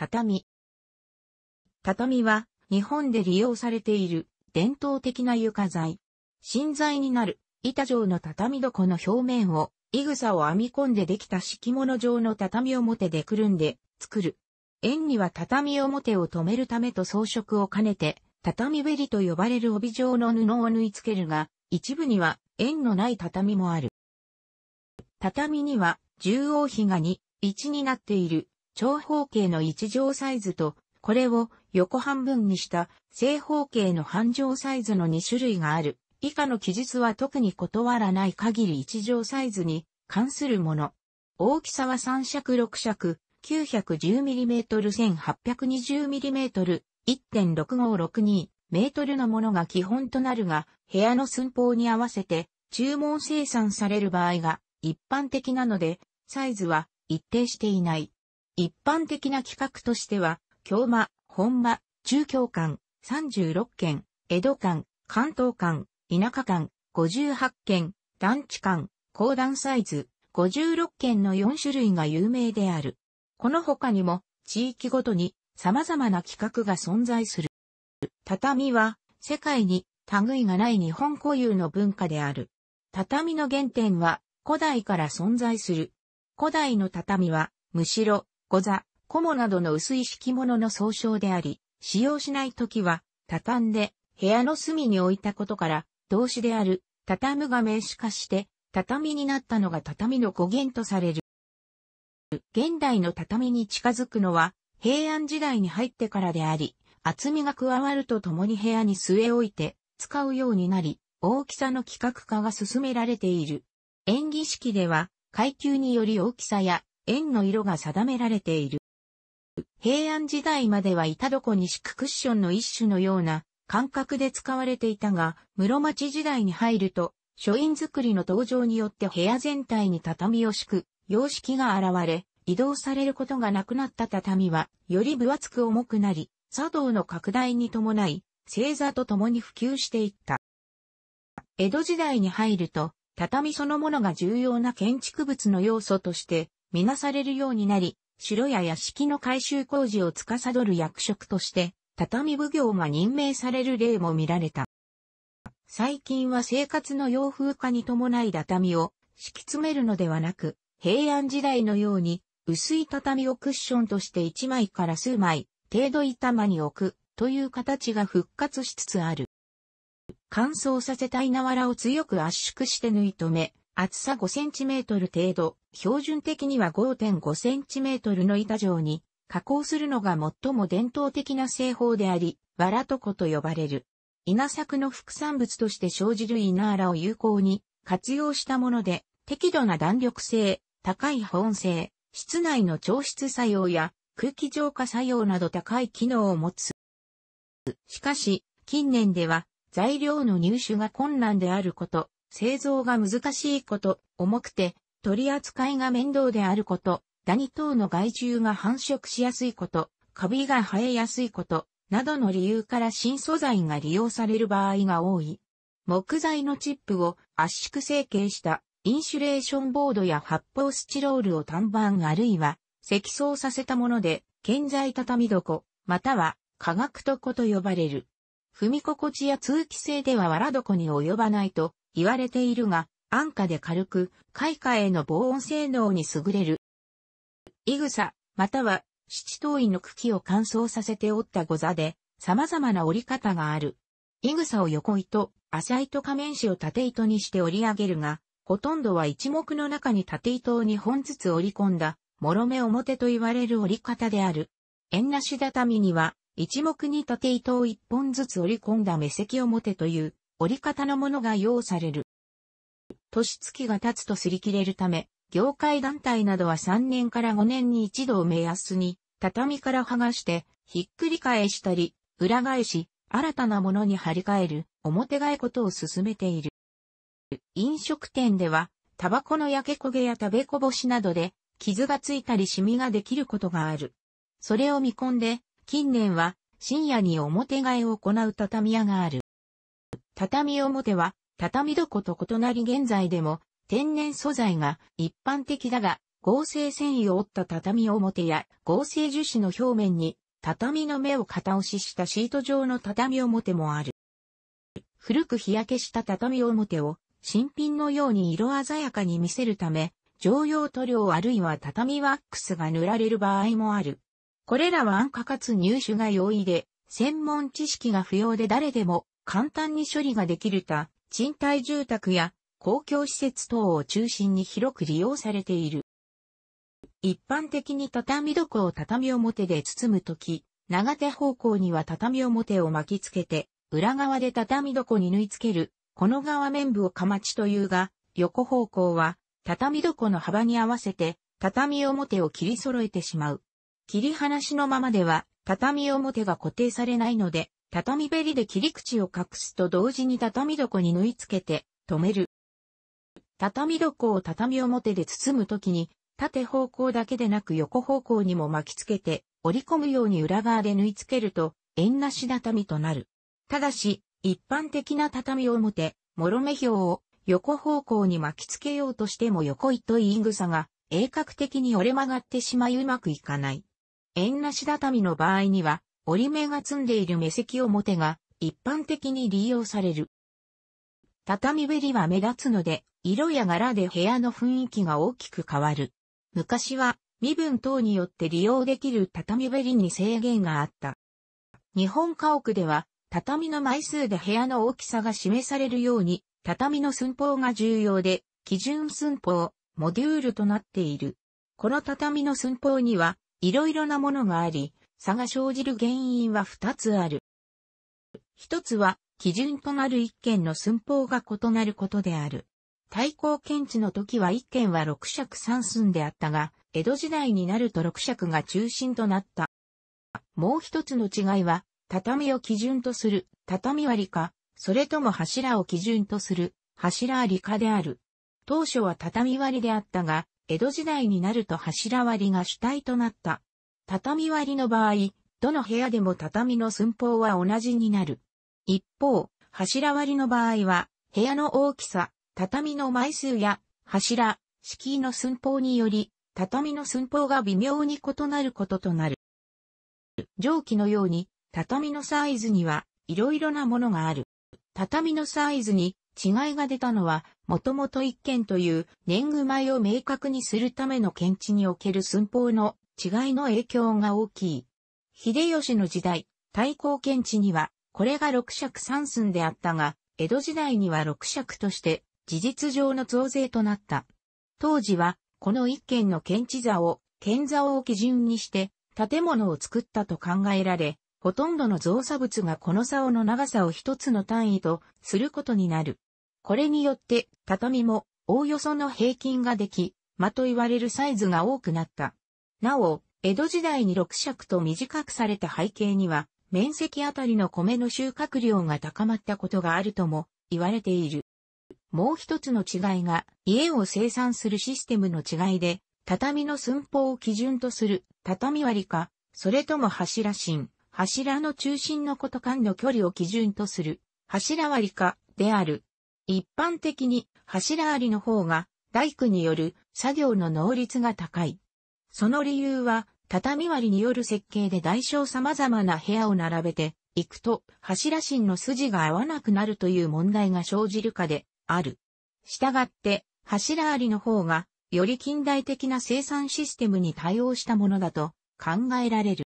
畳。畳は日本で利用されている伝統的な床材。新材になる板状の畳床の表面をイグサを編み込んでできた敷物状の畳表でくるんで作る。円には畳表を止めるためと装飾を兼ねて畳べりと呼ばれる帯状の布を縫い付けるが、一部には円のない畳もある。畳には重横比が2、1になっている長方形の一乗サイズと、これを横半分にした正方形の半乗サイズの2種類がある。以下の記述は特に断らない限り一乗サイズに関するもの。大きさは3尺6尺、910mm、1820mm、1.6562メートルのものが基本となるが、部屋の寸法に合わせて注文生産される場合が一般的なので、サイズは一定していない。一般的な規格としては、京間、本間、中京間、36件、江戸間、関東間、田舎間、58件、団地間、高段サイズ、56件の4種類が有名である。この他にも、地域ごとに様々な規格が存在する。畳は、世界に類がない日本固有の文化である。畳の原点は、古代から存在する。古代の畳は、むしろ、小座、小母などの薄い敷物の総称であり、使用しないときは、畳んで、部屋の隅に置いたことから、動詞である、畳むが名詞化して、畳になったのが畳の語源とされる。現代の畳に近づくのは、平安時代に入ってからであり、厚みが加わるとともに部屋に据え置いて、使うようになり、大きさの規格化が進められている。演技式では、階級により大きさや円の色が定められている。平安時代までは板床に敷くクッションの一種のような感覚で使われていたが、室町時代に入ると、書院作りの登場によって部屋全体に畳を敷く、様式が現れ、移動されることがなくなった畳は、より分厚く重くなり、茶道の拡大に伴い、星座と共に普及していった。江戸時代に入ると、畳そのものが重要な建築物の要素としてみなされるようになり、城や屋敷の改修工事を司る役職として、畳奉行が任命される例も見られた。最近は生活の洋風化に伴い畳を敷き詰めるのではなく、平安時代のように薄い畳をクッションとして1枚から数枚程度板間に置くという形が復活しつつある。乾燥させた稲藁らを強く圧縮して縫い留め、厚さ 5cm 程度、標準的には 5.5cm の板状に加工するのが最も伝統的な製法であり、わらとこと呼ばれる。稲作の副産物として生じる稲荒を有効に活用したもので、適度な弾力性、高い保温性、室内の調湿作用や空気浄化作用など高い機能を持つ。しかし、近年では材料の入手が困難であること、製造が難しいこと、重くて、取り扱いが面倒であること、ダニ等の害虫が繁殖しやすいこと、カビが生えやすいこと、などの理由から新素材が利用される場合が多い。木材のチップを圧縮成形したインシュレーションボードや発泡スチロールを単板あるいは積層させたもので、建材畳床、または化学床と呼ばれる。踏み心地や通気性では藁床に及ばないと言われているが、安価で軽く、開花への防音性能に優れる。イグサ、または、七頭位の茎を乾燥させておったござで、様々な折り方がある。イグサを横糸、浅糸仮面紙を縦糸にして折り上げるが、ほとんどは一目の中に縦糸を2本ずつ折り込んだ、もろ目表と言われる折り方である。円なし畳には、一目に縦糸を1本ずつ折り込んだ目石表という折り方のものが用される。年月が経つと擦り切れるため、業界団体などは3年から5年に一度を目安に、畳から剥がして、ひっくり返したり、裏返し、新たなものに張り替える、表替えことを進めている。飲食店では、タバコの焼け焦げや食べこぼしなどで、傷がついたりシミができることがある。それを見込んで、近年は、深夜に表替えを行う畳屋がある。畳表は、畳床と異なり現在でも、天然素材が一般的だが、合成繊維を折った畳表や合成樹脂の表面に畳の目を片押ししたシート状の畳表もある。古く日焼けした畳表を新品のように色鮮やかに見せるため、常用塗料あるいは畳ワックスが塗られる場合もある。これらは安価かつ入手が容易で、専門知識が不要で誰でも簡単に処理ができるた、賃貸住宅や公共施設等を中心に広く利用されている。一般的に畳床を畳表で包むとき、長手方向には畳表を巻きつけて、裏側で畳床に縫い付ける、この側面部をかまちというが、横方向は、畳床の幅に合わせて、畳表を切り揃えてしまう。切り離しのままでは、畳表が固定されないので、畳べりで切り口を隠すと同時に畳床に縫い付けて留める。畳床を畳表で包むときに、縦方向だけでなく横方向にも巻き付けて、折り込むように裏側で縫い付けると、円なし畳となる。ただし、一般的な畳表、もろ目表を横方向に巻き付けようとしても横糸いい草が、鋭角的に折れ曲がってしまいうまくいかない。円なし畳の場合には、折り目が積んでいる目席表が一般的に利用される。畳べりは目立つので、色や柄で部屋の雰囲気が大きく変わる。昔は身分等によって利用できる畳べりに制限があった。日本家屋では畳の枚数で部屋の大きさが示されるように畳の寸法が重要で基準寸法、モデュールとなっている。この畳の寸法には色々なものがあり、差が生じる原因は二つある。一つは、基準となる一件の寸法が異なることである。対抗検知の時は一件は六尺三寸であったが、江戸時代になると六尺が中心となった。もう一つの違いは、畳を基準とする畳割りか、それとも柱を基準とする柱ありかである。当初は畳割りであったが、江戸時代になると柱割りが主体となった。畳割りの場合、どの部屋でも畳の寸法は同じになる。一方、柱割りの場合は、部屋の大きさ、畳の枚数や、柱、敷居の寸法により、畳の寸法が微妙に異なることとなる。上記のように、畳のサイズには、いろいろなものがある。畳のサイズに違いが出たのは、もともと一軒という年貢米を明確にするための検知における寸法の違いの影響が大きい。秀吉の時代、太閤検地には、これが六尺三寸であったが、江戸時代には六尺として、事実上の増税となった。当時は、この一軒の検地座を、検座を基準にして、建物を作ったと考えられ、ほとんどの造作物がこの竿の長さを一つの単位とすることになる。これによって畳もおおよその平均ができ、間と言われるサイズが多くなった。なお、江戸時代に6尺と短くされた背景には、面積あたりの米の収穫量が高まったことがあるとも言われている。もう一つの違いが、家を生産するシステムの違いで、畳の寸法を基準とする畳割りか、それとも柱芯、柱の中心のこと間の距離を基準とする柱割りかである。一般的に柱ありの方が大工による作業の能率が高い。その理由は、畳割りによる設計で大小様々な部屋を並べていくと、柱芯の筋が合わなくなるという問題が生じるかである。したがって、柱ありの方が、より近代的な生産システムに対応したものだと考えられる。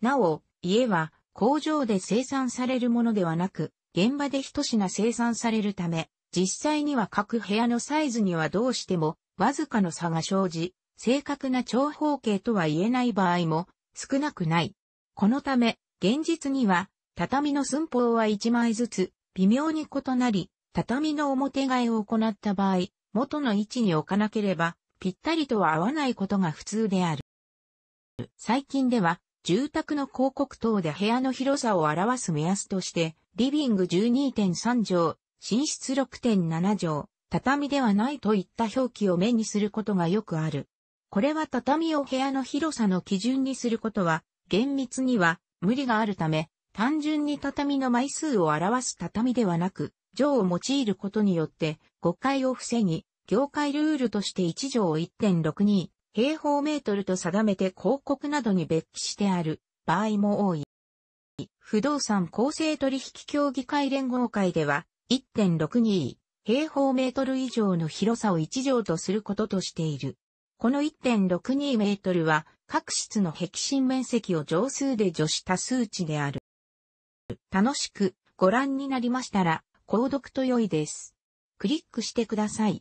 なお、家は工場で生産されるものではなく、現場で一品生産されるため、実際には各部屋のサイズにはどうしてもわずかの差が生じ、正確な長方形とは言えない場合も少なくない。このため、現実には畳の寸法は1枚ずつ微妙に異なり、畳の表替えを行った場合、元の位置に置かなければ、ぴったりとは合わないことが普通である。最近では、住宅の広告等で部屋の広さを表す目安として、リビング12.3畳、寝室6.7畳、畳ではないといった表記を目にすることがよくある。これは畳を部屋の広さの基準にすることは、厳密には無理があるため、単純に畳の枚数を表す畳ではなく、上を用いることによって誤解を防ぎ、業界ルールとして1条を1.62平方メートルと定めて広告などに別記してある場合も多い。不動産公正取引協議会連合会では1.62平方メートル以上の広さを1条とすることとしている。この1.62メートルは、各室の壁心面積を乗数で除した数値である。楽しくご覧になりましたら、購読と良いです。クリックしてください。